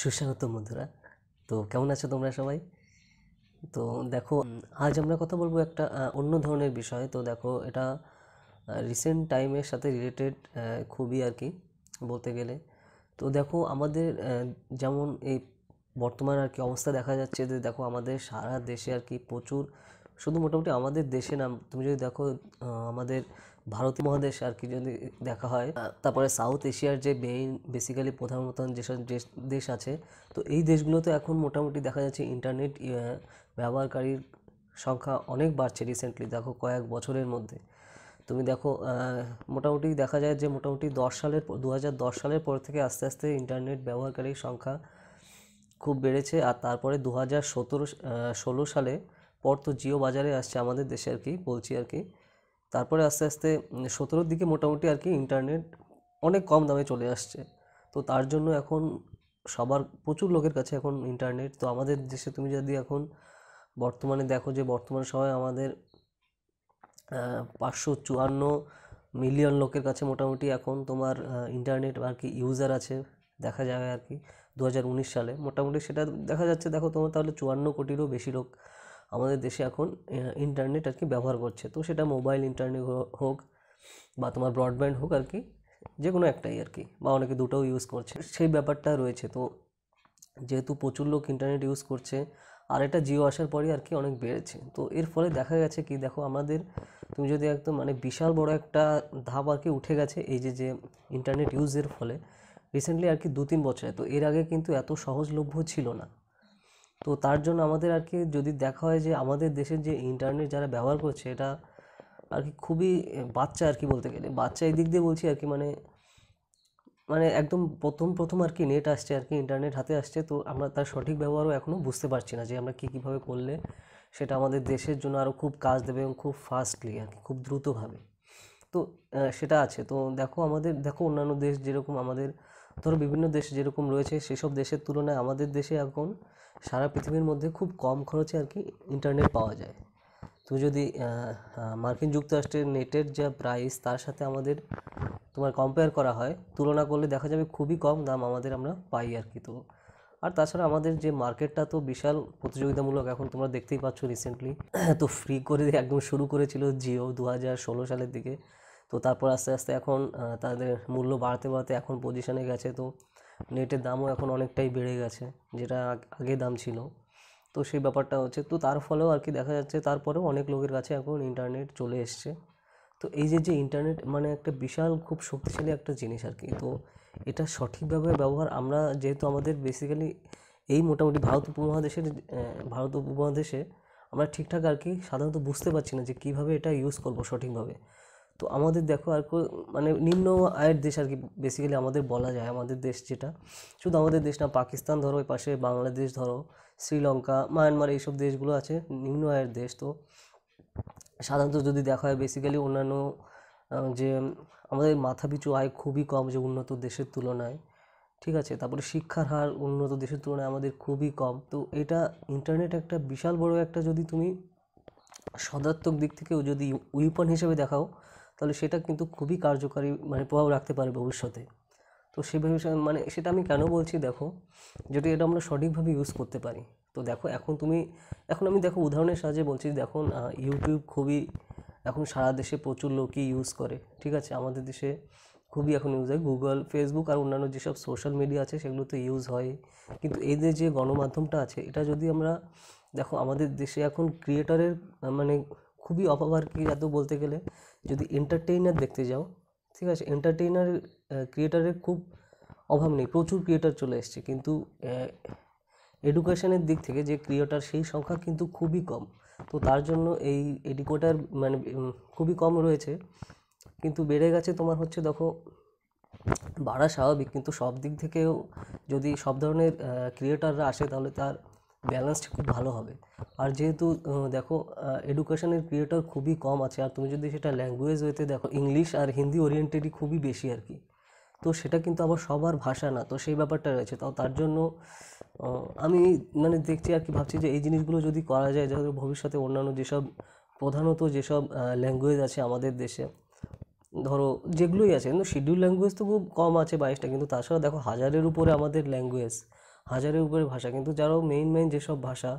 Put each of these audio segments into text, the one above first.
সুস্বাগত বন্ধুরা তো কেমন আছো তোমরা সবাই তো দেখো আজ আমরা কথা বলবো একটা অন্য ধরনের বিষয় তো দেখো এটা রিসেন্ট টাইমের সাথে রিলেটেড খুবই আর কি বলতে গেলে তো দেখো আমাদের যেমন এই বর্তমান আর কি অবস্থা দেখা যাচ্ছে যে দেখো আমাদের সারা দেশে আর কি প্রচুর শুধু মোটামুটি আমাদের দেশে না তুমি যদি দেখো আমাদের ভারত মহাদেশ আর কি যদি দেখা হয় তারপরে সাউথ এশিয়ার যে মেইন বেসিক্যালি প্রধান মতন যেসব দেশ আছে তো এই দেশগুলোতে এখন মোটামুটি দেখা যাচ্ছে ইন্টারনেট ব্যবহারকারীর সংখ্যা অনেক বাড়ছে রিসেন্টলি দেখো কয়েক বছরের মধ্যে তুমি দেখো মোটামুটি দেখা যায় যে মোটামুটি দশ সালের দু সালের পর থেকে আস্তে আস্তে ইন্টারনেট ব্যবহারকারীর সংখ্যা খুব বেড়েছে আর তারপরে দু হাজার সতেরো ষোলো সালে পর তো জিও বাজারে আসছে আমাদের দেশে আর কি বলছি আর কি তারপরে আস্তে আস্তে সতেরোর দিকে মোটামুটি আর কি ইন্টারনেট অনেক কম দামে চলে আসছে তো তার জন্য এখন সবার প্রচুর লোকের কাছে এখন ইন্টারনেট তো আমাদের দেশে তুমি যদি এখন বর্তমানে দেখো যে বর্তমান সময় আমাদের পাঁচশো চুয়ান্ন মিলিয়ন লোকের কাছে মোটামুটি এখন তোমার ইন্টারনেট আর কি ইউজার আছে দেখা যায় আর কি দু সালে মোটামুটি সেটা দেখা যাচ্ছে দেখো তোমার তাহলে চুয়ান্ন কোটিরও বেশি লোক আমাদের দেশে এখন ইন্টারনেট আর কি ব্যবহার করছে তো সেটা মোবাইল ইন্টারনেট হোক বা তোমার ব্রডব্যান্ড হোক আর কি যে কোনো একটাই আর কি বা অনেকে দুটোও ইউজ করছে সেই ব্যাপারটা রয়েছে তো যেহেতু প্রচুর লোক ইন্টারনেট ইউজ করছে আর এটা জিও আসার পরই আর কি অনেক বেড়েছে তো এর ফলে দেখা গেছে কি দেখো আমাদের তুমি যদি একদম মানে বিশাল বড় একটা ধাপ আর কি উঠে গেছে এই যে যে ইন্টারনেট ইউজের ফলে রিসেন্টলি আর কি দু তিন বছরে তো এর আগে কিন্তু এত সহজলভ্য ছিল না তো তার জন্য আমাদের আর কি যদি দেখা হয় যে আমাদের দেশের যে ইন্টারনেট যারা ব্যবহার করছে এটা আর কি খুবই বাচ্চা আর কি বলতে গেলে বাচ্চা এই দিক দিয়ে বলছি আর কি মানে মানে একদম প্রথম প্রথম আর কি নেট আসছে আর কি ইন্টারনেট হাতে আসছে তো আমরা তার সঠিক ব্যবহারও এখনও বুঝতে পারছি না যে আমরা কী কীভাবে করলে সেটা আমাদের দেশের জন্য আরও খুব কাজ দেবে এবং খুব ফাস্টলি আর কি খুব দ্রুতভাবে তো সেটা আছে তো দেখো আমাদের দেখো অন্যান্য দেশ যেরকম আমাদের ধরো বিভিন্ন দেশ যেরকম রয়েছে সেসব দেশের তুলনায় আমাদের দেশে এখন সারা পৃথিবীর মধ্যে খুব কম খরচে আর কি ইন্টারনেট পাওয়া যায় তুমি যদি মার্কিন যুক্তরাষ্ট্রের নেটের যা প্রাইস তার সাথে আমাদের তোমার কম্পেয়ার করা হয় তুলনা করলে দেখা যাবে খুবই কম দাম আমাদের আমরা পাই আর কি তো আর তাছাড়া আমাদের যে মার্কেটটা তো বিশাল প্রতিযোগিতামূলক এখন তোমরা দেখতেই পাচ্ছ রিসেন্টলি তো ফ্রি করে একদম শুরু করেছিল জিও দু সালের দিকে তো তারপর আস্তে আস্তে এখন তাদের মূল্য বাড়তে বাড়তে এখন পজিশানে গেছে তো নেটের দামও এখন অনেকটাই বেড়ে গেছে যেটা আগে দাম ছিল তো সেই ব্যাপারটা হচ্ছে তো তার ফলেও আর কি দেখা যাচ্ছে তারপরেও অনেক লোকের কাছে এখন ইন্টারনেট চলে এসছে তো এই যে যে ইন্টারনেট মানে একটা বিশাল খুব শক্তিশালী একটা জিনিস আর কি তো এটা সঠিকভাবে ব্যবহার আমরা যেহেতু আমাদের বেসিক্যালি এই মোটামুটি ভারত উপমহাদেশের ভারত উপমহাদেশে আমরা ঠিকঠাক আর কি সাধারণত বুঝতে পারছি না যে কীভাবে এটা ইউজ করবো সঠিকভাবে তো আমাদের দেখো আর মানে নিম্ন আয়ের দেশ আর কি বেসিক্যালি আমাদের বলা যায় আমাদের দেশ যেটা শুধু আমাদের দেশ না পাকিস্তান ধরো ওই পাশে বাংলাদেশ ধরো শ্রীলঙ্কা মায়ানমার এইসব দেশগুলো আছে নিম্ন আয়ের দেশ তো সাধারণত যদি দেখা হয় বেসিক্যালি অন্যান্য যে আমাদের মাথাপিছু আয় খুবই কম যে উন্নত দেশের তুলনায় ঠিক আছে তারপরে শিক্ষার হার উন্নত দেশের তুলনায় আমাদের খুবই কম তো এটা ইন্টারনেট একটা বিশাল বড় একটা যদি তুমি সদার্থক দিক থেকেও যদি উইপন হিসেবে দেখাও তাহলে সেটা কিন্তু খুবই কার্যকারী মানে প্রভাব রাখতে পারে ভবিষ্যতে তো সেভাবে মানে সেটা আমি কেন বলছি দেখো যদি এটা আমরা সঠিকভাবে ইউজ করতে পারি তো দেখো এখন তুমি এখন আমি দেখো উদাহরণের সাহায্যে বলছি দেখো ইউটিউব খুবই এখন সারা দেশে প্রচুর লোকই ইউজ করে ঠিক আছে আমাদের দেশে খুবই এখন ইউজ হয় গুগল ফেসবুক আর অন্যান্য যেসব সোশ্যাল মিডিয়া আছে সেগুলো তো ইউজ হয় কিন্তু এদের যে গণমাধ্যমটা আছে এটা যদি আমরা দেখো আমাদের দেশে এখন ক্রিয়েটারের মানে খুবই অপব্যবহার ক্রিয়া বলতে গেলে যদি এন্টারটেইনার দেখতে যাও ঠিক আছে এন্টারটেইনার ক্রিয়েটারের খুব অভাব নেই প্রচুর ক্রিয়েটার চলে এসছে কিন্তু এডুকেশনের দিক থেকে যে ক্রিয়েটার সেই সংখ্যা কিন্তু খুবই কম তো তার জন্য এই এডুকেটার মানে খুবই কম রয়েছে কিন্তু বেড়ে গেছে তোমার হচ্ছে দেখো বাড়া স্বাভাবিক কিন্তু সব দিক থেকেও যদি সব ধরনের ক্রিয়েটাররা আসে তাহলে তার ব্যালেন্সটি খুব ভালো হবে আর যেহেতু দেখো এডুকেশনের পিরিয়ডটা খুবই কম আছে আর তুমি যদি সেটা ল্যাঙ্গুয়েজ হইতে দেখো ইংলিশ আর হিন্দি ওরিয়েন্টেডই খুবই বেশি আর কি তো সেটা কিন্তু আবার সবার ভাষা না তো সেই ব্যাপারটা রয়েছে তাও তার জন্য আমি মানে দেখছি আর কি ভাবছি যে এই জিনিসগুলো যদি করা যায় যাতে ভবিষ্যতে অন্যান্য যেসব প্রধানত যেসব ল্যাঙ্গুয়েজ আছে আমাদের দেশে ধরো যেগুলোই আছে কিন্তু শিডিউল ল্যাঙ্গুয়েজ তো খুব কম আছে বাইশটা কিন্তু তাছাড়া দেখো হাজারের উপরে আমাদের ল্যাঙ্গুয়েজ হাজারের উপরে ভাষা কিন্তু যারাও মেইন মেইন যেসব ভাষা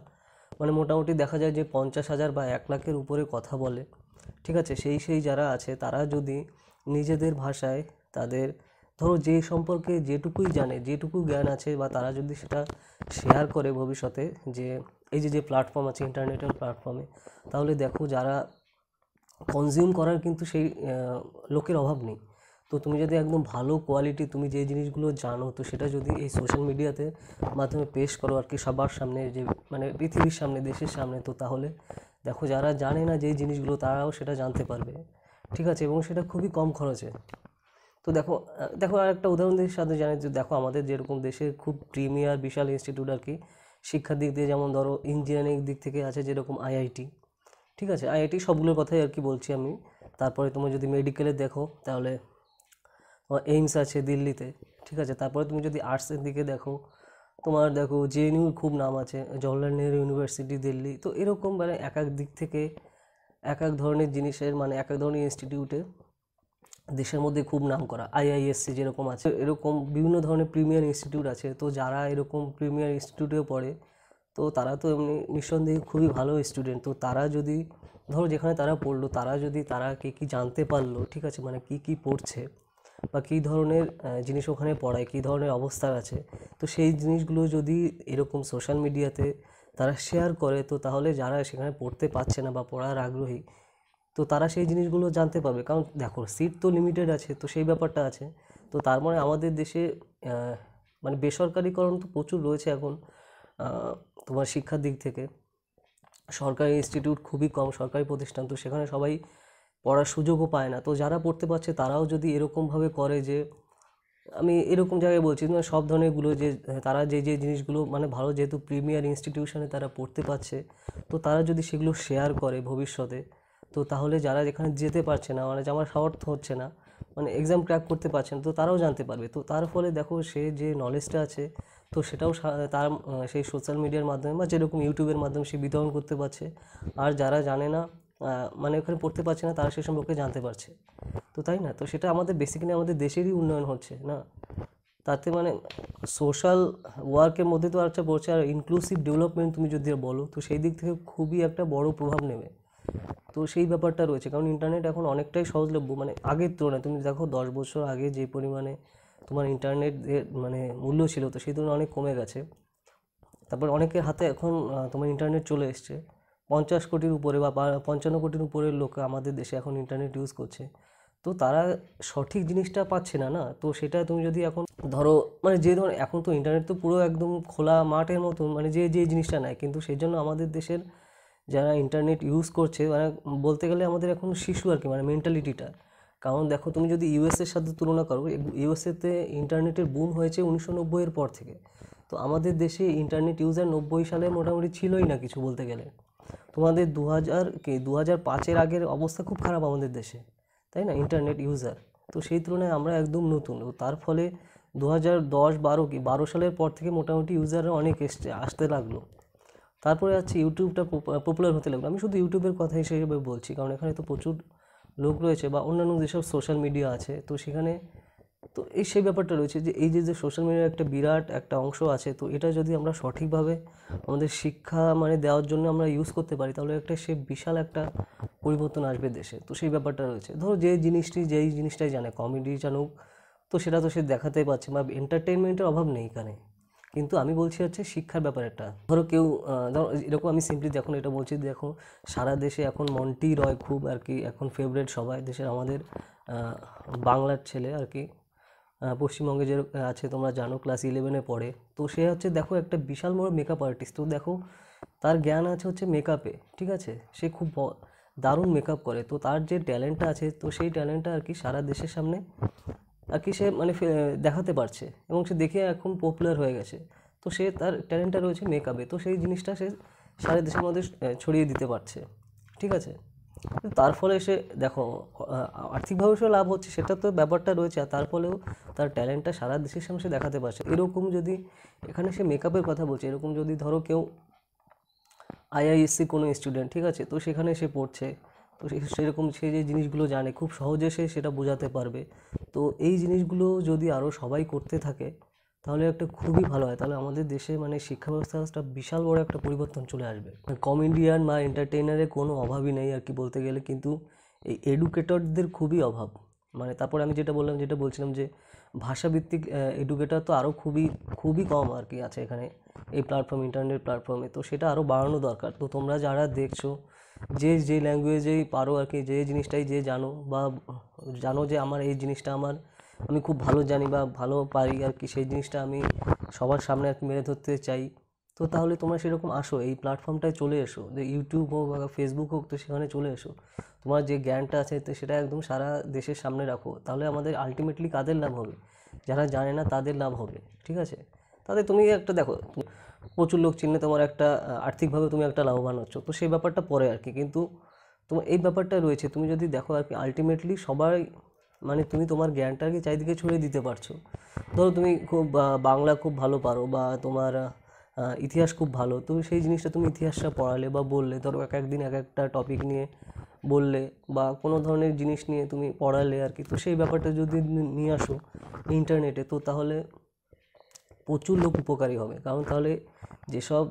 মানে মোটামুটি দেখা যায় যে পঞ্চাশ হাজার বা এক লাখের উপরে কথা বলে ঠিক আছে সেই সেই যারা আছে তারা যদি নিজেদের ভাষায় তাদের ধরো যে সম্পর্কে যেটুকুই জানে যেটুকু জ্ঞান আছে বা তারা যদি সেটা শেয়ার করে ভবিষ্যতে যে এই যে যে প্ল্যাটফর্ম আছে ইন্টারনেটের প্ল্যাটফর্মে তাহলে দেখো যারা কনজিউম করার কিন্তু সেই লোকের অভাব নেই তো তুমি যদি একদম ভালো কোয়ালিটি তুমি যে জিনিসগুলো জানো তো সেটা যদি এই সোশ্যাল মিডিয়াতে মাধ্যমে পেশ করো আর কি সবার সামনে যে মানে পৃথিবীর সামনে দেশের সামনে তো তাহলে দেখো যারা জানে না যেই জিনিসগুলো তারাও সেটা জানতে পারবে ঠিক আছে এবং সেটা খুবই কম খরচে তো দেখো দেখো আর একটা উদাহরণের সাথে জানি যে দেখো আমাদের যেরকম দেশে খুব প্রিমিয়ার বিশাল ইনস্টিটিউট আর কি শিক্ষার দিক দিয়ে যেমন ধরো ইঞ্জিনিয়ারিং দিক থেকে আছে যেরকম আইআইটি ঠিক আছে আইআইটি সবগুলোর কথাই আর কি বলছি আমি তারপরে তোমার যদি মেডিকেলে দেখো তাহলে এইমস আছে দিল্লিতে ঠিক আছে তারপরে তুমি যদি আর্টসের দিকে দেখো তোমার দেখো জেএনইউর খুব নাম আছে জওহরলাল নেহরু ইউনিভার্সিটি দিল্লি তো এরকম মানে এক এক দিক থেকে এক এক ধরনের জিনিসের মানে এক এক ধরনের ইনস্টিটিউটে দেশের মধ্যে খুব নাম করা আইআইএসসি যেরকম আছে এরকম বিভিন্ন ধরনের প্রিমিয়ার ইনস্টিটিউট আছে তো যারা এরকম প্রিমিয়ার ইনস্টিটিউটে পড়ে তো তারা তো এমনি নিঃসন্দেহে খুবই ভালো স্টুডেন্ট তো তারা যদি ধরো যেখানে তারা পড়লো তারা যদি তারা কী কী জানতে পারলো ঠিক আছে মানে কী কী পড়ছে বা কী ধরনের জিনিস ওখানে পড়ায় কী ধরনের অবস্থার আছে তো সেই জিনিসগুলো যদি এরকম সোশ্যাল মিডিয়াতে তারা শেয়ার করে তো তাহলে যারা সেখানে পড়তে পারছে না বা পড়ার আগ্রহী তো তারা সেই জিনিসগুলো জানতে পারবে কারণ দেখো সিট তো লিমিটেড আছে তো সেই ব্যাপারটা আছে তো তার মানে আমাদের দেশে মানে বেসরকারিকরণ তো প্রচুর রয়েছে এখন তোমার শিক্ষার দিক থেকে সরকারি ইনস্টিটিউট খুবই কম সরকারি প্রতিষ্ঠান তো সেখানে সবাই পড়ার সুযোগও পায় না তো যারা পড়তে পারছে তারাও যদি এরকমভাবে করে যে আমি এরকম জায়গায় বলছি মানে সব ধরনেরগুলো যে তারা যে যে জিনিসগুলো মানে ভালো যেহেতু প্রিমিয়ার ইনস্টিটিউশনে তারা পড়তে পারছে তো তারা যদি সেগুলো শেয়ার করে ভবিষ্যতে তো তাহলে যারা যেখানে যেতে পারছে না মানে আমার সামর্থ্য হচ্ছে না মানে এক্সাম ক্র্যাক করতে পারছে না তো তারাও জানতে পারবে তো তার ফলে দেখো সে যে নলেজটা আছে তো সেটাও তার সেই সোশ্যাল মিডিয়ার মাধ্যমে বা যেরকম ইউটিউবের মাধ্যমে সে বিতরণ করতে পারছে আর যারা জানে না মানে ওখানে পড়তে পারছে না তারা সে সম্পর্কে জানতে পারছে তো তাই না তো সেটা আমাদের বেসিক্যালি আমাদের দেশেরই উন্নয়ন হচ্ছে না তাতে মানে সোশ্যাল ওয়ার্কের মধ্যে তো আচ্ছা পড়ছে আর ইনক্লুসিভ ডেভেলপমেন্ট তুমি যদি বলো তো সেই দিক থেকে খুবই একটা বড় প্রভাব নেবে তো সেই ব্যাপারটা রয়েছে কারণ ইন্টারনেট এখন অনেকটাই সহজলভ্য মানে আগের তুলনায় তুমি দেখো দশ বছর আগে যে পরিমাণে তোমার ইন্টারনেট মানে মূল্য ছিল তো সেই তুলনায় অনেক কমে গেছে তারপর অনেকের হাতে এখন তোমার ইন্টারনেট চলে এসছে পঞ্চাশ কোটির উপরে বা পঞ্চান্ন কোটির উপরে লোক আমাদের দেশে এখন ইন্টারনেট ইউজ করছে তো তারা সঠিক জিনিসটা পাচ্ছে না না তো সেটা তুমি যদি এখন ধরো মানে যে ধরো এখন তো ইন্টারনেট তো পুরো একদম খোলা মাঠের মতন মানে যে যে জিনিসটা নেয় কিন্তু সেই জন্য আমাদের দেশের যারা ইন্টারনেট ইউজ করছে মানে বলতে গেলে আমাদের এখন শিশু আর কি মানে মেন্টালিটিটা কারণ দেখো তুমি যদি ইউএসএর সাথে তুলনা করো ইউএসএতে ইন্টারনেটের বুম হয়েছে উনিশশো নব্বইয়ের পর থেকে তো আমাদের দেশে ইন্টারনেট ইউজার নব্বই সালে মোটামুটি ছিলই না কিছু বলতে গেলে তোমাদের দু হাজার কি দু হাজার পাঁচের আগের অবস্থা খুব খারাপ আমাদের দেশে তাই না ইন্টারনেট ইউজার তো সেই তুলনায় আমরা একদম নতুন তার ফলে দু হাজার দশ বারো কি বারো সালের পর থেকে মোটামুটি ইউজাররা অনেক এসছে আসতে লাগলো তারপরে আছে ইউটিউবটা পপুলার হতে লাগলো আমি শুধু ইউটিউবের কথা হিসেবে বলছি কারণ এখানে তো প্রচুর লোক রয়েছে বা অন্যান্য যেসব সোশ্যাল মিডিয়া আছে তো সেখানে তো এই সেই ব্যাপারটা রয়েছে যে এই যে যে সোশ্যাল মিডিয়ার একটা বিরাট একটা অংশ আছে তো এটা যদি আমরা সঠিকভাবে আমাদের শিক্ষা মানে দেওয়ার জন্য আমরা ইউজ করতে পারি তাহলে একটা সে বিশাল একটা পরিবর্তন আসবে দেশে তো সেই ব্যাপারটা রয়েছে ধরো যে জিনিসটি যেই জিনিসটাই জানে কমেডি জানুক তো সেটা তো সে দেখাতেই পারছে বা এন্টারটেনমেন্টের অভাব নেই এখানে কিন্তু আমি বলছি হচ্ছে শিক্ষার ব্যাপার একটা ধরো কেউ ধরো এরকম আমি সিম্পলি দেখুন এটা বলছি দেখো সারা দেশে এখন মন্টি রয় খুব আর কি এখন ফেভারেট সবাই দেশের আমাদের বাংলার ছেলে আর কি পশ্চিমবঙ্গে যে আছে তোমরা জানো ক্লাস ইলেভেনে পড়ে তো সে হচ্ছে দেখো একটা বিশাল বড় মেকআপ আর্টিস্ট তো দেখো তার জ্ঞান আছে হচ্ছে মেকআপে ঠিক আছে সে খুব দারুণ মেকআপ করে তো তার যে ট্যালেন্টটা আছে তো সেই ট্যালেন্টটা আর কি সারা দেশের সামনে আর কি সে মানে দেখাতে পারছে এবং সে দেখে এখন পপুলার হয়ে গেছে তো সে তার ট্যালেন্টটা রয়েছে মেকআপে তো সেই জিনিসটা সে সারা দেশের মধ্যে ছড়িয়ে দিতে পারছে ঠিক আছে তার ফলে সে দেখো আর্থিকভাবে সে লাভ হচ্ছে সেটা তো ব্যাপারটা রয়েছে আর তার ফলেও তার ট্যালেন্টটা সারা দেশের সামনে সে দেখাতে পারছে এরকম যদি এখানে সে মেকআপের কথা বলছে এরকম যদি ধরো কেউ আইআইএসসি কোনো স্টুডেন্ট ঠিক আছে তো সেখানে সে পড়ছে তো সেরকম সে যে জিনিসগুলো জানে খুব সহজে সে সেটা বোঝাতে পারবে তো এই জিনিসগুলো যদি আরও সবাই করতে থাকে তাহলে একটা খুবই ভালো হয় তাহলে আমাদের দেশে মানে শিক্ষা ব্যবস্থাটা বিশাল বড় একটা পরিবর্তন চলে আসবে কমেডিয়ান বা এন্টারটেইনারের কোনো অভাবই নেই আর কি বলতে গেলে কিন্তু এই এডুকেটরদের খুবই অভাব মানে তারপর আমি যেটা বললাম যেটা বলছিলাম যে ভাষাভিত্তিক এডুকেটর তো আরও খুবই খুবই কম আর কি আছে এখানে এই প্ল্যাটফর্ম ইন্টারনেট প্ল্যাটফর্মে তো সেটা আরও বাড়ানো দরকার তো তোমরা যারা দেখছো যে যে ল্যাঙ্গুয়েজেই পারো আর কি যে জিনিসটাই যে জানো বা জানো যে আমার এই জিনিসটা আমার আমি খুব ভালো জানি বা ভালো পারি আর কি সেই জিনিসটা আমি সবার সামনে আর কি মেরে ধরতে চাই তো তাহলে তোমরা সেরকম আসো এই প্ল্যাটফর্মটায় চলে এসো যে ইউটিউব হোক বা ফেসবুক হোক তো সেখানে চলে এসো তোমার যে জ্ঞানটা আছে তো সেটা একদম সারা দেশের সামনে রাখো তাহলে আমাদের আলটিমেটলি কাদের লাভ হবে যারা জানে না তাদের লাভ হবে ঠিক আছে তাতে তুমি একটা দেখো প্রচুর লোক চিনলে তোমার একটা আর্থিকভাবে তুমি একটা লাভবান হচ্ছ তো সেই ব্যাপারটা পরে আর কি কিন্তু তোমার এই ব্যাপারটা রয়েছে তুমি যদি দেখো আর কি আলটিমেটলি সবাই মানে তুমি তোমার জ্ঞানটাকে চারিদিকে ছড়িয়ে দিতে পারছো ধরো তুমি খুব বাংলা খুব ভালো পারো বা তোমার ইতিহাস খুব ভালো তো সেই জিনিসটা তুমি ইতিহাসটা পড়ালে বা বললে ধরো এক একদিন এক একটা টপিক নিয়ে বললে বা কোনো ধরনের জিনিস নিয়ে তুমি পড়ালে আর কি তো সেই ব্যাপারটা যদি নিয়ে আসো ইন্টারনেটে তো তাহলে প্রচুর লোক উপকারী হবে কারণ তাহলে যেসব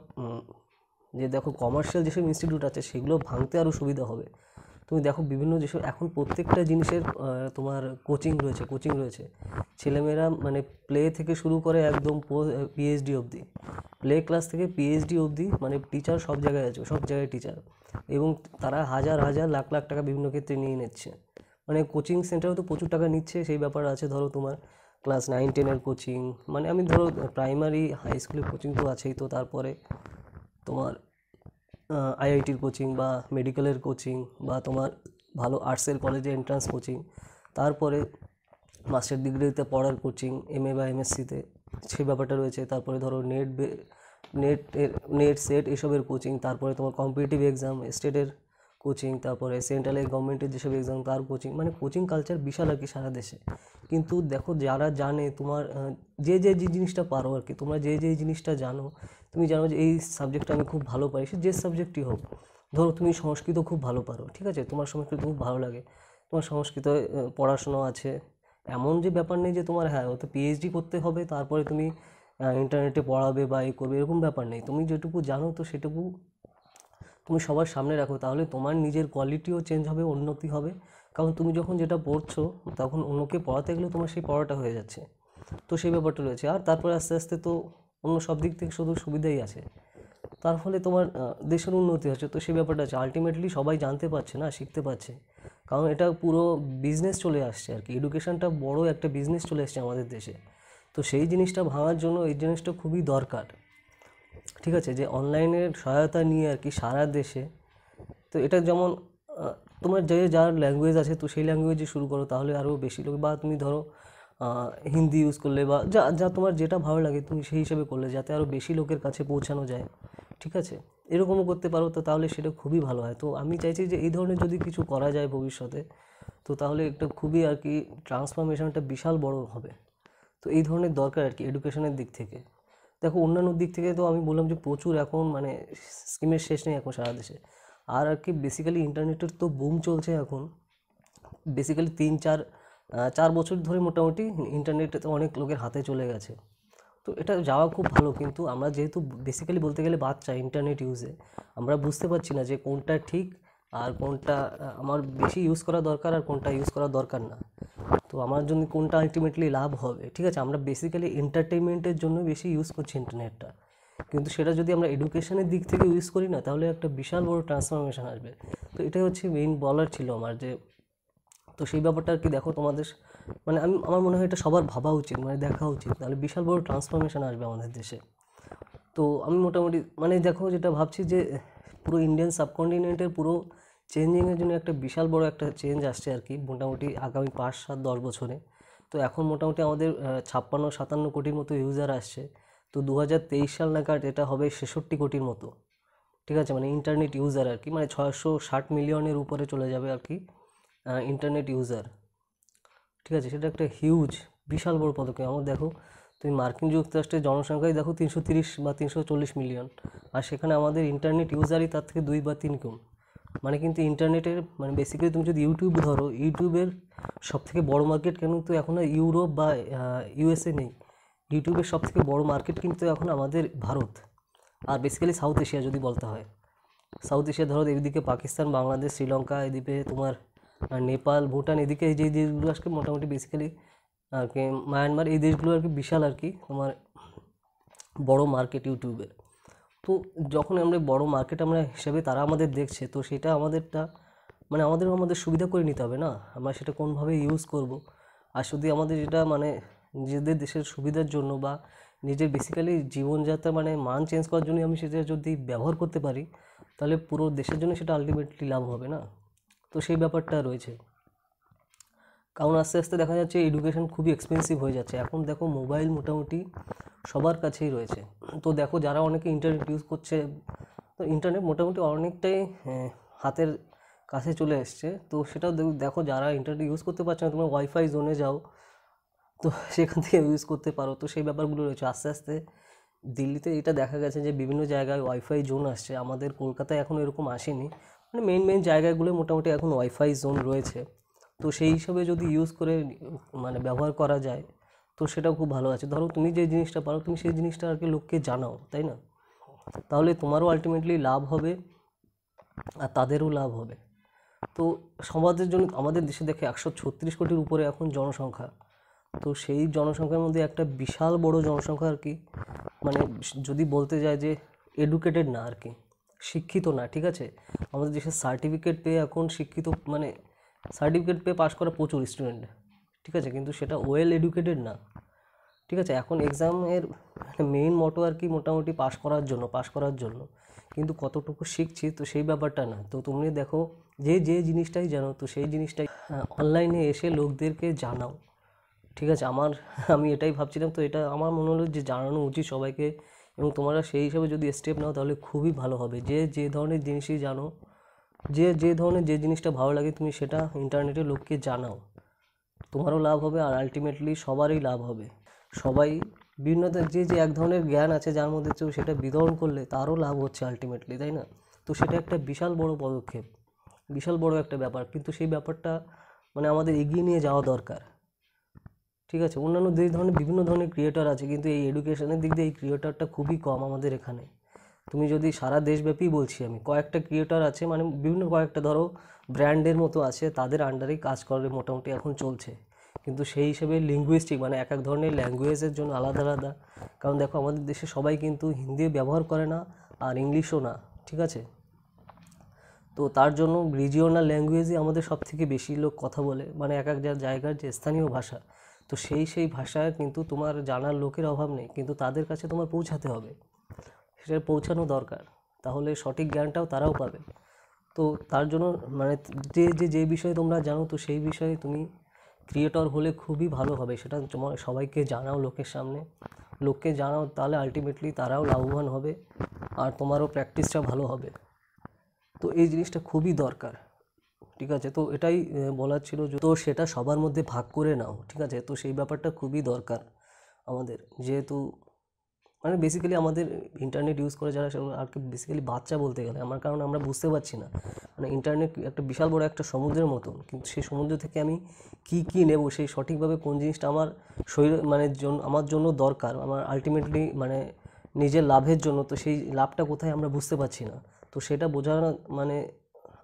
যে দেখো কমার্শিয়াল যেসব ইনস্টিটিউট আছে সেগুলো ভাঙতে আরও সুবিধা হবে তুমি দেখো বিভিন্ন যেসব এখন প্রত্যেকটা জিনিসের তোমার কোচিং রয়েছে কোচিং রয়েছে ছেলেমেয়েরা মানে প্লে থেকে শুরু করে একদম পিএইচডি অবধি প্লে ক্লাস থেকে পিএইচডি অবধি মানে টিচার সব জায়গায় আছে সব জায়গায় টিচার এবং তারা হাজার হাজার লাখ লাখ টাকা বিভিন্ন ক্ষেত্রে নিয়ে নিচ্ছে মানে কোচিং সেন্টারও তো প্রচুর টাকা নিচ্ছে সেই ব্যাপার আছে ধরো তোমার ক্লাস নাইন টেনের কোচিং মানে আমি ধরো প্রাইমারি হাই স্কুলের কোচিং তো আছেই তো তারপরে তোমার আইআইটির কোচিং বা মেডিকেলের কোচিং বা তোমার ভালো আর্টসের কলেজে এন্ট্রান্স কোচিং তারপরে মাস্টার ডিগ্রিতে পড়ার কোচিং এম এ বা এমএসসিতে সেই ব্যাপারটা রয়েছে তারপরে ধরো নেট নেট নেট সেট এসবের কোচিং তারপরে তোমার কম্পিটিটিভ এক্সাম স্টেটের কোচিং তারপরে সেন্ট্রাল গভর্নমেন্টের যেসব এক্সাম তার কোচিং মানে কোচিং কালচার বিশাল আর কি সারা দেশে কিন্তু দেখো যারা জানে তোমার যে যে যে জিনিসটা পারো আর কি তোমরা যে যে জিনিসটা জানো তুমি জানো যে এই সাবজেক্টটা আমি খুব ভালো পারি সে যে সাবজেক্টই হোক ধরো তুমি সংস্কৃত খুব ভালো পারো ঠিক আছে তোমার সংস্কৃত খুব ভালো লাগে তোমার সংস্কৃত পড়াশোনা আছে এমন যে ব্যাপার নেই যে তোমার হ্যাঁ ও তো পিএইচডি করতে হবে তারপরে তুমি ইন্টারনেটে পড়াবে বা এ করবে এরকম ব্যাপার নেই তুমি যেটুকু জানো তো সেটুকু তুমি সবার সামনে রাখো তাহলে তোমার নিজের কোয়ালিটিও চেঞ্জ হবে উন্নতি হবে কারণ তুমি যখন যেটা পড়ছো তখন অন্যকে পড়াতে গেলেও তোমার সেই পড়াটা হয়ে যাচ্ছে তো সেই ব্যাপারটা রয়েছে আর তারপরে আস্তে আস্তে তো অন্য সব দিক থেকে শুধু সুবিধাই আছে তার ফলে তোমার দেশের উন্নতি হচ্ছে তো সেই ব্যাপারটা আছে আলটিমেটলি সবাই জানতে পারছে না শিখতে পারছে কারণ এটা পুরো বিজনেস চলে আসছে আর কি এডুকেশানটা বড় একটা বিজনেস চলে আসছে আমাদের দেশে তো সেই জিনিসটা ভাঙার জন্য এই জিনিসটা খুবই দরকার ঠিক আছে যে অনলাইনের সহায়তা নিয়ে আর কি সারা দেশে তো এটা যেমন তোমার যে যার ল্যাঙ্গুয়েজ আছে তো সেই ল্যাঙ্গুয়েজে শুরু করো তাহলে আরও বেশি লোক বা তুমি ধরো হিন্দি ইউজ করলে বা যা যা তোমার যেটা ভালো লাগে তুমি সেই হিসেবে করলে যাতে আরও বেশি লোকের কাছে পৌঁছানো যায় ঠিক আছে এরকমও করতে পারো তো তাহলে সেটা খুবই ভালো হয় তো আমি চাইছি যে এই ধরনের যদি কিছু করা যায় ভবিষ্যতে তো তাহলে একটা খুবই আর কি ট্রান্সফরমেশনটা বিশাল বড় হবে তো এই ধরনের দরকার আর কি এডুকেশনের দিক থেকে দেখো অন্যান্য দিক থেকে তো আমি বললাম যে প্রচুর এখন মানে স্কিমের শেষ নেই এখন সারা দেশে আর আর কি বেসিক্যালি ইন্টারনেটের তো বুম চলছে এখন বেসিক্যালি তিন চার চার বছর ধরে মোটামুটি তো অনেক লোকের হাতে চলে গেছে তো এটা যাওয়া খুব ভালো কিন্তু আমরা যেহেতু বেসিক্যালি বলতে গেলে বাচ্চা ইন্টারনেট ইউজে আমরা বুঝতে পারছি না যে কোনটা ঠিক আর কোনটা আমার বেশি ইউজ করা দরকার আর কোনটা ইউজ করা দরকার না তো আমার জন্য কোনটা আলটিমেটলি লাভ হবে ঠিক আছে আমরা বেসিক্যালি এন্টারটেনমেন্টের জন্য বেশি ইউজ করছি ইন্টারনেটটা কিন্তু সেটা যদি আমরা এডুকেশনের দিক থেকে ইউজ করি না তাহলে একটা বিশাল বড় ট্রান্সফরমেশান আসবে তো এটাই হচ্ছে মেইন বলার ছিল আমার যে তো সেই ব্যাপারটা আর কি দেখো তোমাদের মানে আমি আমার মনে হয় এটা সবার ভাবা উচিত মানে দেখা উচিত তাহলে বিশাল বড় ট্রান্সফরমেশান আসবে আমাদের দেশে তো আমি মোটামুটি মানে দেখো যেটা ভাবছি যে পুরো ইন্ডিয়ান সাবকন্টিনেন্টের পুরো চেঞ্জিংয়ের জন্য একটা বিশাল বড় একটা চেঞ্জ আসছে আর কি মোটামুটি আগামী পাঁচ সাত দশ বছরে তো এখন মোটামুটি আমাদের ছাপ্পান্ন সাতান্ন কোটির মতো ইউজার আসছে তো দু সাল নাগাদ এটা হবে ছেষট্টি কোটির মতো ঠিক আছে মানে ইন্টারনেট ইউজার আর কি মানে ছয়শো ষাট মিলিয়নের উপরে চলে যাবে আর কি ইন্টারনেট ইউজার ঠিক আছে সেটা একটা হিউজ বিশাল বড় পদক্ষেপ আমার দেখো তুমি মার্কিন যুক্তরাষ্ট্রের জনসংখ্যাই দেখো তিনশো তিরিশ বা তিনশো চল্লিশ মিলিয়ন আর সেখানে আমাদের ইন্টারনেট ইউজারই তার থেকে দুই বা তিন গুণ মানে কিন্তু ইন্টারনেটের মানে বেসিক্যালি তুমি যদি ইউটিউব ধরো ইউটিউবের সবথেকে বড় মার্কেট কেন তো এখন ইউরোপ বা ইউএসএ নেই ইউটিউবের সবথেকে বড় মার্কেট কিন্তু এখন আমাদের ভারত আর বেসিক্যালি সাউথ এশিয়া যদি বলতে হয় সাউথ এশিয়া ধরো এদিকে পাকিস্তান বাংলাদেশ শ্রীলঙ্কা এদিকে তোমার নেপাল ভুটান এদিকে যে দেশগুলো আজকে মোটামুটি বেসিক্যালি আর কি মায়ানমার এই দেশগুলো আর কি বিশাল আর কি তোমার বড় মার্কেট ইউটিউবের তো যখন আমরা বড় মার্কেট আমরা হিসাবে তারা আমাদের দেখছে তো সেটা আমাদেরটা মানে আমাদেরও আমাদের সুবিধা করে নিতে হবে না আমরা সেটা কোনভাবে ইউজ করব আর যদি আমাদের যেটা মানে নিজেদের দেশের সুবিধার জন্য বা নিজের বেসিক্যালি জীবনযাত্রা মানে মান চেঞ্জ করার জন্য আমি সেটা যদি ব্যবহার করতে পারি তাহলে পুরো দেশের জন্য সেটা আলটিমেটলি লাভ হবে না তো সেই ব্যাপারটা রয়েছে কারণ আস্তে আস্তে দেখা যাচ্ছে এডুকেশন খুবই এক্সপেন্সিভ হয়ে যাচ্ছে এখন দেখো মোবাইল মোটামুটি সবার কাছেই রয়েছে তো দেখো যারা অনেকে ইন্টারনেট ইউজ করছে তো ইন্টারনেট মোটামুটি অনেকটাই হ্যাঁ, হাতের কাছে চলে এসছে তো সেটাও দেখো যারা ইন্টারনেট ইউজ করতে পারছে না তোমরা ওয়াইফাই জোনে যাও তো সেখান থেকে ইউজ করতে পারো তো সেই ব্যাপারগুলো রয়েছে আস্তে আস্তে দিল্লিতে এটা দেখা গেছে যে বিভিন্ন জায়গায় ওয়াইফাই জোন আসছে আমাদের কলকাতায় এখন এরকম আসেনি মানে মেন মেন জায়গাগুলো মোটামুটি এখন ওয়াইফাই জোন রয়েছে তো সেই হিসাবে যদি ইউজ করে মানে ব্যবহার করা যায় তো সেটাও খুব ভালো আছে ধরো তুমি যে জিনিসটা পারো তুমি সেই জিনিসটা আর কি লোককে জানাও তাই না তাহলে তোমারও আলটিমেটলি লাভ হবে আর তাদেরও লাভ হবে তো সমাজের জন্য আমাদের দেশে দেখে একশো ছত্রিশ কোটির উপরে এখন জনসংখ্যা তো সেই জনসংখ্যার মধ্যে একটা বিশাল বড় জনসংখ্যা আর কি মানে যদি বলতে যায় যে এডুকেটেড না আর কি শিক্ষিত না ঠিক আছে আমাদের দেশে সার্টিফিকেট পেয়ে এখন শিক্ষিত মানে সার্টিফিকেট পেয়ে পাশ করা প্রচুর স্টুডেন্ট ঠিক আছে কিন্তু সেটা ওয়েল এডুকেটেড না ঠিক আছে এখন এক্সামের মেইন মোটো আর কি মোটামুটি পাশ করার জন্য পাশ করার জন্য কিন্তু কতটুকু শিখছি তো সেই ব্যাপারটা না তো তুমি দেখো যে যে জিনিসটাই জানো তো সেই জিনিসটাই অনলাইনে হ্যাঁ, এসে লোকদেরকে জানাও ঠিক আছে আমার আমি এটাই ভাবছিলাম তো এটা আমার মনে হলো যে জানানো উচিত সবাইকে এবং তোমরা সেই হিসাবে যদি স্টেপ নাও তাহলে খুবই ভালো হবে যে যে ধরনের জিনিসই জানো যে যে ধরনের যে জিনিসটা ভালো লাগে তুমি সেটা ইন্টারনেটে লোককে জানাও তোমারও লাভ হবে আর আলটিমেটলি সবারই লাভ হবে সবাই বিভিন্ন যে যে এক ধরনের জ্ঞান আছে যার মধ্যে কেউ সেটা বিতরণ করলে তারও লাভ হচ্ছে আলটিমেটলি তাই না তো সেটা একটা বিশাল বড় পদক্ষেপ বিশাল বড় একটা ব্যাপার কিন্তু সেই ব্যাপারটা মানে আমাদের এগিয়ে নিয়ে যাওয়া দরকার ঠিক আছে অন্যান্য যে ধরনের বিভিন্ন ধরনের ক্রিয়েটার আছে কিন্তু এই এডুকেশনের দিক দিয়ে এই ক্রিয়েটারটা খুবই কম আমাদের এখানে তুমি যদি সারা দেশব্যাপী বলছি আমি কয়েকটা ক্রিয়েটার আছে মানে বিভিন্ন কয়েকটা ধরো ব্র্যান্ডের মতো আছে তাদের আন্ডারেই কাজ করে মোটামুটি এখন চলছে কিন্তু সেই হিসেবে লিঙ্গুয়েস্টিক মানে এক এক ধরনের ল্যাঙ্গুয়েজের জন্য আলাদা আলাদা কারণ দেখো আমাদের দেশে সবাই কিন্তু হিন্দি ব্যবহার করে না আর ইংলিশও না ঠিক আছে তো তার জন্য রিজিওনাল ল্যাঙ্গুয়েজই আমাদের সব থেকে বেশি লোক কথা বলে মানে এক এক জায়গার যে স্থানীয় ভাষা তো সেই সেই ভাষায় কিন্তু তোমার জানার লোকের অভাব নেই কিন্তু তাদের কাছে তোমার পৌঁছাতে হবে সেটা পৌঁছানো দরকার তাহলে সঠিক জ্ঞানটাও তারাও পাবে তো তার জন্য মানে যে যে যে বিষয়ে তোমরা জানো তো সেই বিষয়ে তুমি ক্রিয়েটর হলে খুবই ভালো হবে সেটা তোমার সবাইকে জানাও লোকের সামনে লোককে জানাও তাহলে আলটিমেটলি তারাও লাভবান হবে আর তোমারও প্র্যাকটিসটা ভালো হবে তো এই জিনিসটা খুবই দরকার ঠিক আছে তো এটাই বলার ছিল তো সেটা সবার মধ্যে ভাগ করে নাও ঠিক আছে তো সেই ব্যাপারটা খুবই দরকার আমাদের যেহেতু মানে বেসিক্যালি আমাদের ইন্টারনেট ইউজ করে যারা আর কি বেসিক্যালি বাচ্চা বলতে গেলে আমার কারণে আমরা বুঝতে পারছি না মানে ইন্টারনেট একটা বিশাল বড় একটা সমুদ্রের মতন কিন্তু সেই সমুদ্র থেকে আমি কি কি নেব সেই সঠিকভাবে কোন জিনিসটা আমার শরীর মানে আমার জন্য দরকার আমার আলটিমেটলি মানে নিজের লাভের জন্য তো সেই লাভটা কোথায় আমরা বুঝতে পারছি না তো সেটা বোঝানো মানে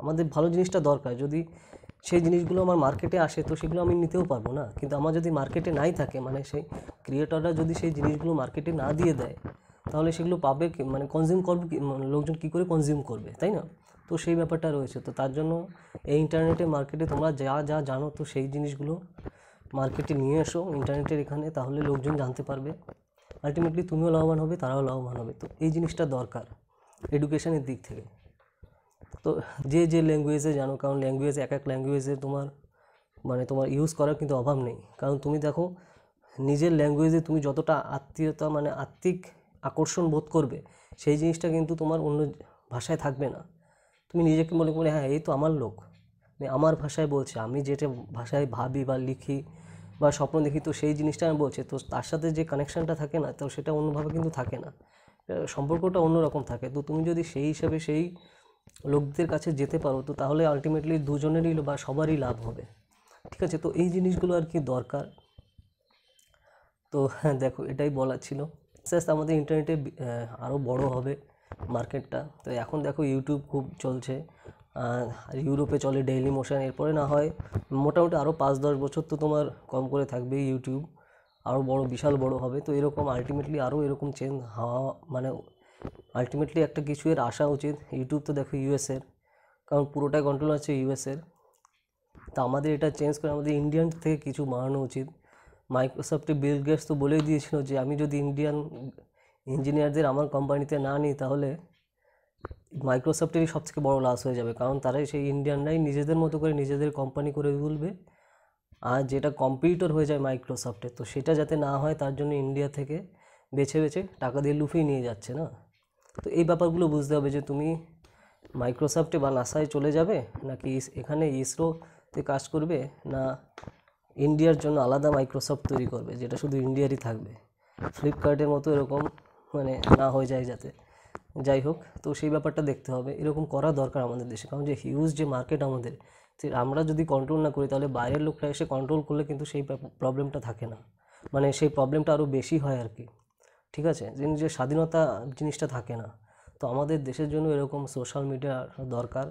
আমাদের ভালো জিনিসটা দরকার যদি সেই জিনিসগুলো আমার মার্কেটে আসে তো সেগুলো আমি নিতেও পারবো না কিন্তু আমার যদি মার্কেটে নাই থাকে মানে সেই ক্রিয়েটররা যদি সেই জিনিসগুলো মার্কেটে না দিয়ে দেয় তাহলে সেগুলো পাবে মানে কনজিউম করবে মানে লোকজন কী করে কনজিউম করবে তাই না তো সেই ব্যাপারটা রয়েছে তো তার জন্য এই ইন্টারনেটে মার্কেটে তোমরা যা যা জানো তো সেই জিনিসগুলো মার্কেটে নিয়ে এসো ইন্টারনেটের এখানে তাহলে লোকজন জানতে পারবে আলটিমেটলি তুমিও লাভবান হবে তারাও লাভবান হবে তো এই জিনিসটা দরকার এডুকেশানের দিক থেকে তো যে যে ল্যাঙ্গুয়েজে জানো কারণ ল্যাঙ্গুয়েজ এক এক ল্যাঙ্গুয়েজে তোমার মানে তোমার ইউজ করার কিন্তু অভাব নেই কারণ তুমি দেখো নিজের ল্যাঙ্গুয়েজে তুমি যতটা আত্মীয়তা মানে আত্মিক আকর্ষণ বোধ করবে সেই জিনিসটা কিন্তু তোমার অন্য ভাষায় থাকবে না তুমি নিজেকে মনে করি হ্যাঁ এই তো আমার লোক মানে আমার ভাষায় বলছে আমি যেটা ভাষায় ভাবি বা লিখি বা স্বপ্ন দেখি তো সেই জিনিসটা আমি বলছে তো তার সাথে যে কানেকশানটা থাকে না তো সেটা অন্যভাবে কিন্তু থাকে না সম্পর্কটা অন্যরকম থাকে তো তুমি যদি সেই হিসাবে সেই লোকদের কাছে যেতে পারো তো তাহলে আলটিমেটলি দুজনেরই বা সবারই লাভ হবে ঠিক আছে তো এই জিনিসগুলো আর কি দরকার তো হ্যাঁ দেখো এটাই বলা ছিল শেষ আমাদের ইন্টারনেটে আরও বড় হবে মার্কেটটা তো এখন দেখো ইউটিউব খুব চলছে আর ইউরোপে চলে ডেইলি মোশন এরপরে না হয় মোটামুটি আরও পাঁচ দশ বছর তো তোমার কম করে থাকবে ইউটিউব আরও বড় বিশাল বড় হবে তো এরকম আলটিমেটলি আরও এরকম চেঞ্জ হওয়া মানে আলটিমেটলি একটা কিছু এর আসা উচিত ইউটিউব তো দেখো ইউএসের কারণ পুরোটাই কন্ট্রোল আছে ইউএসের তো আমাদের এটা চেঞ্জ করে আমাদের ইন্ডিয়ান থেকে কিছু বানানো উচিত মাইক্রোসফটে বিল গেটস তো বলেই দিয়েছিল যে আমি যদি ইন্ডিয়ান ইঞ্জিনিয়ারদের আমার কোম্পানিতে না নিই তাহলে মাইক্রোসফটেরই সবথেকে বড় লাস হয়ে যাবে কারণ তারাই সেই ইন্ডিয়ানরাই নিজেদের মতো করে নিজেদের কোম্পানি করে তুলবে আর যেটা কম্পিউটার হয়ে যায় মাইক্রোসফটের তো সেটা যাতে না হয় তার জন্য ইন্ডিয়া থেকে বেছে বেছে টাকা দিয়ে লুফিয়ে নিয়ে যাচ্ছে না তো এই ব্যাপারগুলো বুঝতে হবে যে তুমি মাইক্রোসফটে বা নাসায় চলে যাবে নাকি এখানে ইসরোতে কাজ করবে না ইন্ডিয়ার জন্য আলাদা মাইক্রোসফট তৈরি করবে যেটা শুধু ইন্ডিয়ারই থাকবে ফ্লিপকার্টের মতো এরকম মানে না হয়ে যায় যাতে যাই হোক তো সেই ব্যাপারটা দেখতে হবে এরকম করা দরকার আমাদের দেশে কারণ যে হিউজ যে মার্কেট আমাদের আমরা যদি কন্ট্রোল না করি তাহলে বাইরের লোকরা এসে কন্ট্রোল করলে কিন্তু সেই প্রবলেমটা থাকে না মানে সেই প্রবলেমটা আরও বেশি হয় আর কি ঠিক আছে যে স্বাধীনতা জিনিসটা থাকে না তো আমাদের দেশের জন্য এরকম সোশ্যাল মিডিয়া দরকার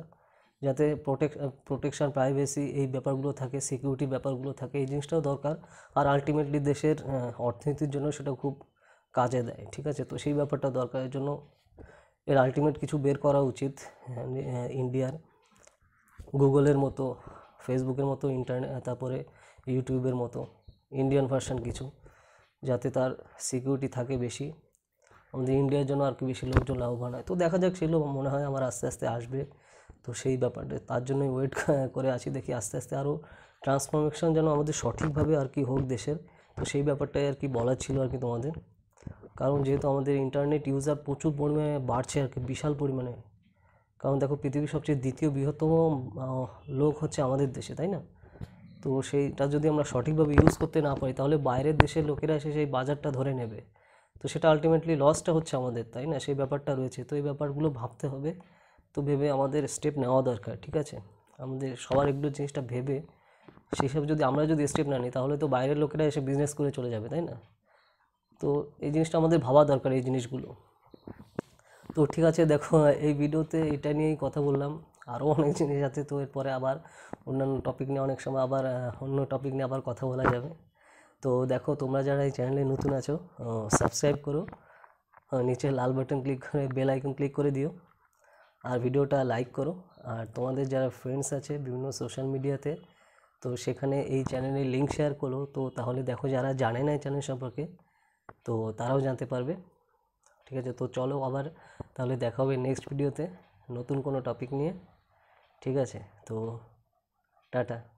যাতে প্রোটেক প্রোটেকশান প্রাইভেসি এই ব্যাপারগুলো থাকে সিকিউরিটি ব্যাপারগুলো থাকে এই জিনিসটাও দরকার আর আলটিমেটলি দেশের অর্থনীতির জন্য সেটা খুব কাজে দেয় ঠিক আছে তো সেই ব্যাপারটা দরকারের জন্য এর আলটিমেট কিছু বের করা উচিত ইন্ডিয়ার গুগলের মতো ফেসবুকের মতো ইন্টারনেট তারপরে ইউটিউবের মতো ইন্ডিয়ান ভার্সান কিছু যাতে তার সিকিউরিটি থাকে বেশি আমাদের ইন্ডিয়ার জন্য আর কি বেশি লোকজন লাভবান হয় তো দেখা যাক সেগুলো মনে হয় আমার আস্তে আস্তে আসবে তো সেই ব্যাপারটা তার জন্যই ওয়েট করে আছি দেখি আস্তে আস্তে আরও ট্রান্সফরমেশন যেন আমাদের সঠিকভাবে আর কি হোক দেশের তো সেই ব্যাপারটাই আর কি বলার ছিল আর কি তোমাদের কারণ যেহেতু আমাদের ইন্টারনেট ইউজার প্রচুর পরিমাণে বাড়ছে আর কি বিশাল পরিমাণে কারণ দেখো পৃথিবীর সবচেয়ে দ্বিতীয় বৃহত্তম লোক হচ্ছে আমাদের দেশে তাই না তো সেইটা যদি আমরা সঠিকভাবে ইউজ করতে না পারি তাহলে বাইরের দেশের লোকেরা এসে সেই বাজারটা ধরে নেবে তো সেটা আলটিমেটলি লসটা হচ্ছে আমাদের তাই না সেই ব্যাপারটা রয়েছে তো এই ব্যাপারগুলো ভাবতে হবে তো ভেবে আমাদের স্টেপ নেওয়া দরকার ঠিক আছে আমাদের সবার একটু জিনিসটা ভেবে সেই সব যদি আমরা যদি স্টেপ না নিই তাহলে তো বাইরের লোকেরা এসে বিজনেস করে চলে যাবে তাই না তো এই জিনিসটা আমাদের ভাবা দরকার এই জিনিসগুলো তো ঠিক আছে দেখো এই ভিডিওতে এটা নিয়েই কথা বললাম আরও অনেক জিনিস আছে তো এরপরে আবার অন্যান্য টপিক নিয়ে অনেক সময় আবার অন্য টপিক নিয়ে আবার কথা বলা যাবে তো দেখো তোমরা যারা এই চ্যানেলে নতুন আছো সাবস্ক্রাইব করো নিচে লাল বাটন ক্লিক করে বেল আইকন ক্লিক করে দিও আর ভিডিওটা লাইক করো আর তোমাদের যারা ফ্রেন্ডস আছে বিভিন্ন সোশ্যাল মিডিয়াতে তো সেখানে এই চ্যানেলের লিঙ্ক শেয়ার করো তো তাহলে দেখো যারা জানে না এই চ্যানেল সম্পর্কে তো তারাও জানতে পারবে ঠিক আছে তো চলো আবার তাহলে দেখা হবে নেক্সট ভিডিওতে নতুন কোনো টপিক নিয়ে ठीक है तो टाटा